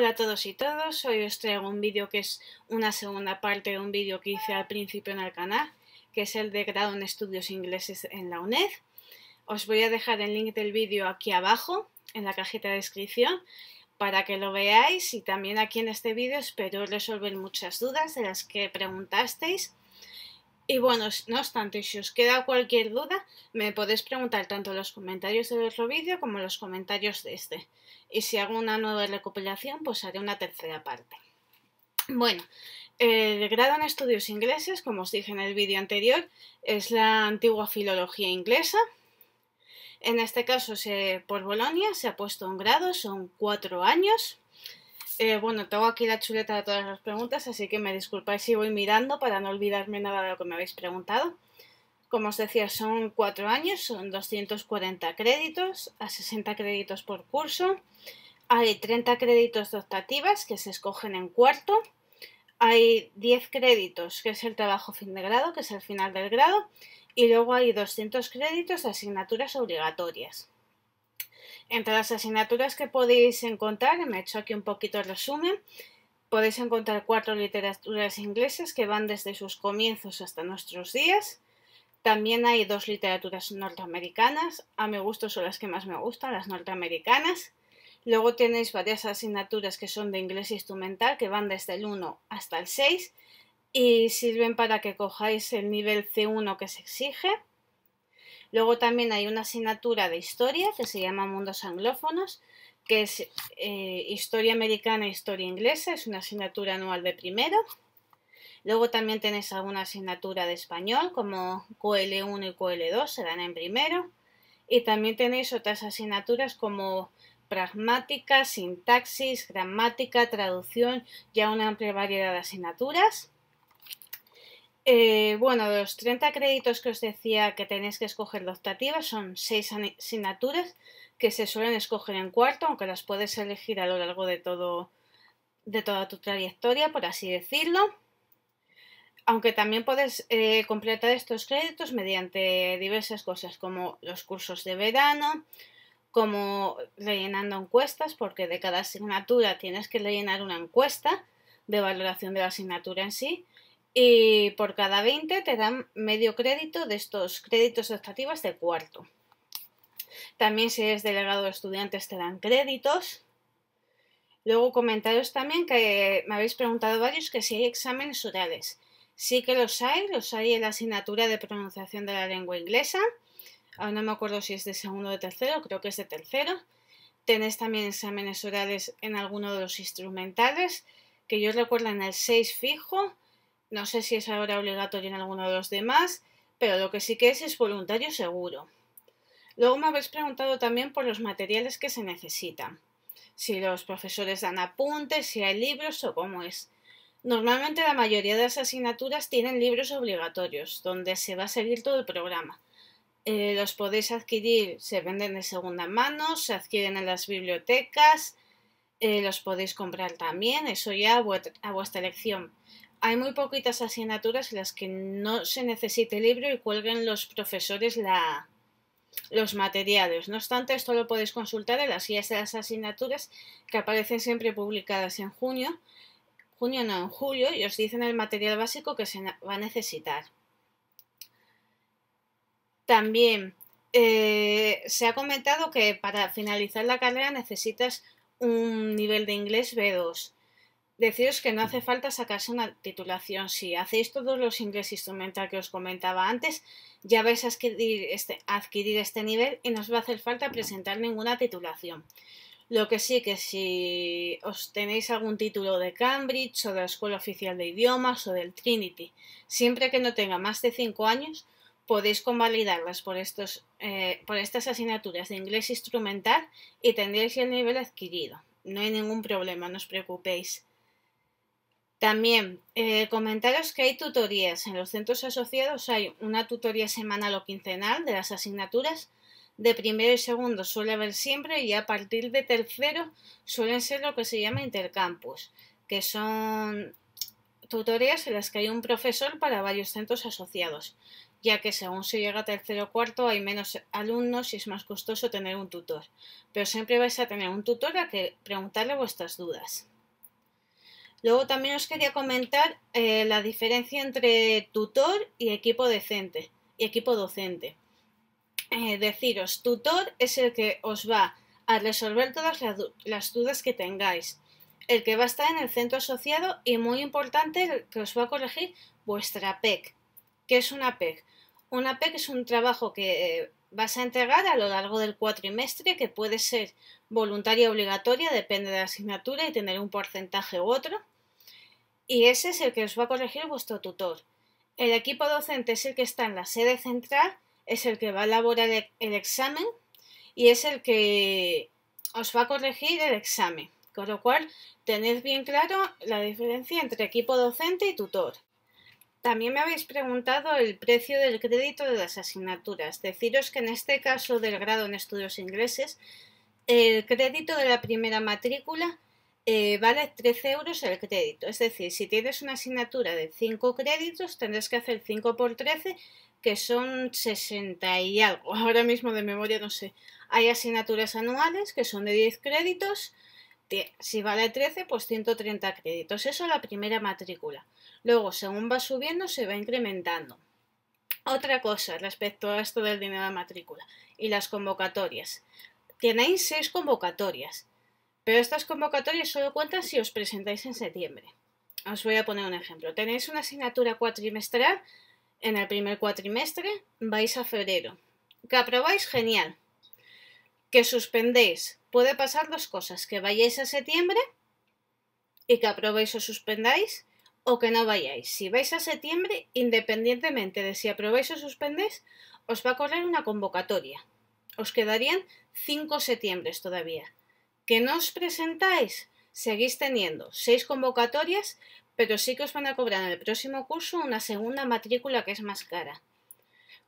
Hola a todos y todas, hoy os traigo un vídeo que es una segunda parte de un vídeo que hice al principio en el canal, que es el de grado en estudios ingleses en la UNED. Os voy a dejar el link del vídeo aquí abajo, en la cajita de descripción, para que lo veáis y también aquí en este vídeo espero resolver muchas dudas de las que preguntasteis y bueno, no obstante, si os queda cualquier duda, me podéis preguntar tanto en los comentarios del otro vídeo como en los comentarios de este. Y si hago una nueva recopilación, pues haré una tercera parte. Bueno, eh, el grado en estudios ingleses, como os dije en el vídeo anterior, es la antigua filología inglesa. En este caso, se, por Bolonia se ha puesto un grado, son cuatro años. Eh, bueno, tengo aquí la chuleta de todas las preguntas, así que me disculpáis si voy mirando para no olvidarme nada de lo que me habéis preguntado. Como os decía, son cuatro años, son 240 créditos, a 60 créditos por curso. Hay 30 créditos de optativas que se escogen en cuarto. Hay 10 créditos, que es el trabajo fin de grado, que es el final del grado. Y luego hay 200 créditos de asignaturas obligatorias. Entre las asignaturas que podéis encontrar, me he hecho aquí un poquito el resumen, podéis encontrar cuatro literaturas inglesas que van desde sus comienzos hasta nuestros días. También hay dos literaturas norteamericanas, a mi gusto son las que más me gustan, las norteamericanas. Luego tenéis varias asignaturas que son de inglés instrumental, que van desde el 1 hasta el 6 y sirven para que cojáis el nivel C1 que se exige. Luego también hay una asignatura de historia que se llama Mundos Anglófonos, que es eh, historia americana e historia inglesa, es una asignatura anual de primero. Luego también tenéis alguna asignatura de español, como QL1 y QL2 se dan en primero. Y también tenéis otras asignaturas como pragmática, sintaxis, gramática, traducción, ya una amplia variedad de asignaturas. Eh, bueno, de los 30 créditos que os decía que tenéis que escoger de optativa son 6 asignaturas que se suelen escoger en cuarto, aunque las puedes elegir a lo largo de, toda tu trayectoria, por así decirlo. Aunque también puedes eh, completar estos créditos mediante diversas cosas, como los cursos de verano, como rellenando encuestas, porque de cada asignatura tienes que rellenar una encuesta de valoración de la asignatura en sí y por cada 20 te dan medio crédito de estos créditos optativas de cuarto. También si eres delegado de estudiantes te dan créditos. Luego comentaros también que me habéis preguntado varios que si hay exámenes orales. Sí que los hay, los hay en la asignatura de pronunciación de la lengua inglesa. Ahora no me acuerdo si es de segundo o de tercero, creo que es de tercero. Tenéis también exámenes orales en alguno de los instrumentales, que yo recuerdo en el 6 fijo, no sé si es ahora obligatorio en alguno de los demás, pero lo que sí que es es voluntario seguro. Luego me habéis preguntado también por los materiales que se necesitan. Si los profesores dan apuntes, si hay libros o cómo es. Normalmente la mayoría de las asignaturas tienen libros obligatorios, donde se va a seguir todo el programa. Eh, los podéis adquirir, se venden de segunda mano, se adquieren en las bibliotecas, eh, los podéis comprar también, eso ya a, vuestra elección hay muy poquitas asignaturas en las que no se necesite libro y cuelguen los profesores la, los materiales. No obstante, esto lo podéis consultar en las guías de las asignaturas que aparecen siempre publicadas en junio, junio no, en julio, y os dicen el material básico que se va a necesitar. También eh, se ha comentado que para finalizar la carrera necesitas un nivel de inglés B2 deciros que no hace falta sacarse una titulación. Si hacéis todos los inglés instrumental que os comentaba antes, ya vais a este, adquirir este, nivel y no os va a hacer falta presentar ninguna titulación. Lo que sí que si os tenéis algún título de Cambridge o de la Escuela Oficial de Idiomas o del Trinity, siempre que no tenga más de 5 años, podéis convalidarlas por, eh, por estas asignaturas de inglés instrumental y tendréis el nivel adquirido. No hay ningún problema, no os preocupéis. También, eh, comentaros que hay tutorías. En los centros asociados hay una tutoría semanal o quincenal de las asignaturas. De primero y segundo suele haber siempre y a partir de tercero suelen ser lo que se llama intercampus, que son tutorías en las que hay un profesor para varios centros asociados, ya que según se llega a tercero o cuarto hay menos alumnos y es más costoso tener un tutor, pero siempre vais a tener un tutor a que preguntarle vuestras dudas. Luego también os quería comentar eh, la diferencia entre tutor y equipo decente y equipo docente. Eh, deciros, tutor es el que os va a resolver todas las dudas que tengáis, el que va a estar en el centro asociado y muy importante el que os va a corregir vuestra PEC. ¿Qué es una PEC? Una PEC es un trabajo que eh, vas a entregar a lo largo del cuatrimestre que puede ser voluntaria o obligatoria, depende de la asignatura y tener un porcentaje u otro y ese es el que os va a corregir vuestro tutor. El equipo docente es el que está en la sede central, es el que va a elaborar el examen y es el que os va a corregir el examen. Con lo cual, tened bien claro la diferencia entre equipo docente y tutor. También me habéis preguntado el precio del crédito de las asignaturas. Deciros que en este caso del grado en estudios e ingleses, el crédito de la primera matrícula eh, vale 13 euros el crédito. Es decir, si tienes una asignatura de 5 créditos, tendrás que hacer 5 por 13, que son 60 y algo. Ahora mismo de memoria no sé. Hay asignaturas anuales que son de 10 créditos. Si vale 13, pues 130 créditos. Eso es la primera matrícula. Luego, según va subiendo, se va incrementando. Otra cosa respecto a esto del dinero de matrícula y las convocatorias. Tenéis 6 convocatorias. Pero estas convocatorias solo cuentan si os presentáis en septiembre. Os voy a poner un ejemplo. Tenéis una asignatura cuatrimestral, en el primer cuatrimestre vais a febrero. Que aprobáis, genial. Que suspendéis. Puede pasar dos cosas, que vayáis a septiembre y que aprobéis o suspendáis, o que no vayáis. Si vais a septiembre, independientemente de si aprobáis o suspendéis, os va a correr una convocatoria. Os quedarían cinco septiembres todavía que no os presentáis, seguís teniendo seis convocatorias, pero sí que os van a cobrar en el próximo curso una segunda matrícula que es más cara.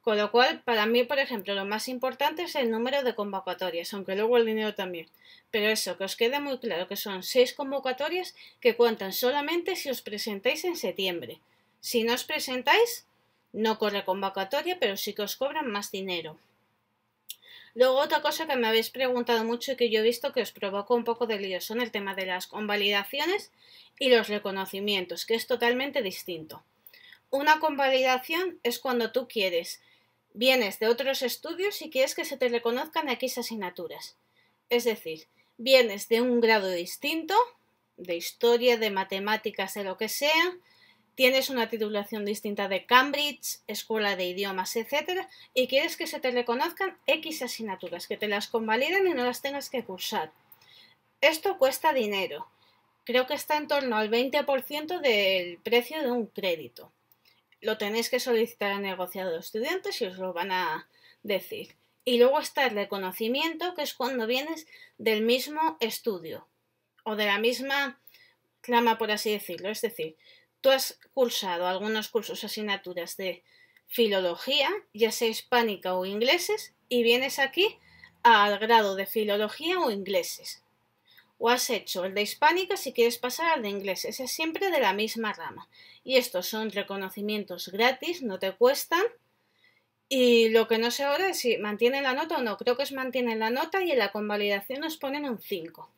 Con lo cual, para mí, por ejemplo, lo más importante es el número de convocatorias, aunque luego el dinero también. Pero eso, que os quede muy claro que son seis convocatorias que cuentan solamente si os presentáis en septiembre. Si no os presentáis, no corre convocatoria, pero sí que os cobran más dinero. Luego, otra cosa que me habéis preguntado mucho y que yo he visto que os provoca un poco de lío son el tema de las convalidaciones y los reconocimientos, que es totalmente distinto. Una convalidación es cuando tú quieres, vienes de otros estudios y quieres que se te reconozcan X asignaturas. Es decir, vienes de un grado distinto, de historia, de matemáticas, de lo que sea, tienes una titulación distinta de Cambridge, escuela de idiomas, etc. Y quieres que se te reconozcan X asignaturas, que te las convaliden y no las tengas que cursar. Esto cuesta dinero. Creo que está en torno al 20% del precio de un crédito. Lo tenéis que solicitar al negociado de estudiantes y os lo van a decir. Y luego está el reconocimiento, que es cuando vienes del mismo estudio o de la misma clama, por así decirlo. Es decir, Tú has cursado algunos cursos, asignaturas de filología, ya sea hispánica o ingleses, y vienes aquí al grado de filología o ingleses. O has hecho el de hispánica si quieres pasar al de ingleses, es siempre de la misma rama. Y estos son reconocimientos gratis, no te cuestan. Y lo que no sé ahora es si mantienen la nota o no. Creo que es mantienen la nota y en la convalidación nos ponen un 5.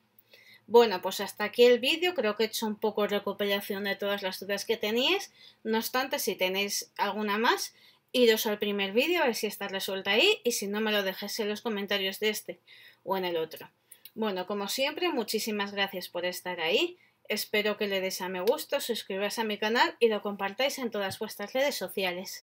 Bueno, pues hasta aquí el vídeo, creo que he hecho un poco recopilación de todas las dudas que teníais, no obstante, si tenéis alguna más, idos al primer vídeo a ver si está resuelta ahí y si no me lo dejéis en los comentarios de este o en el otro. Bueno, como siempre, muchísimas gracias por estar ahí, espero que le des a me gusta, suscribáis a mi canal y lo compartáis en todas vuestras redes sociales.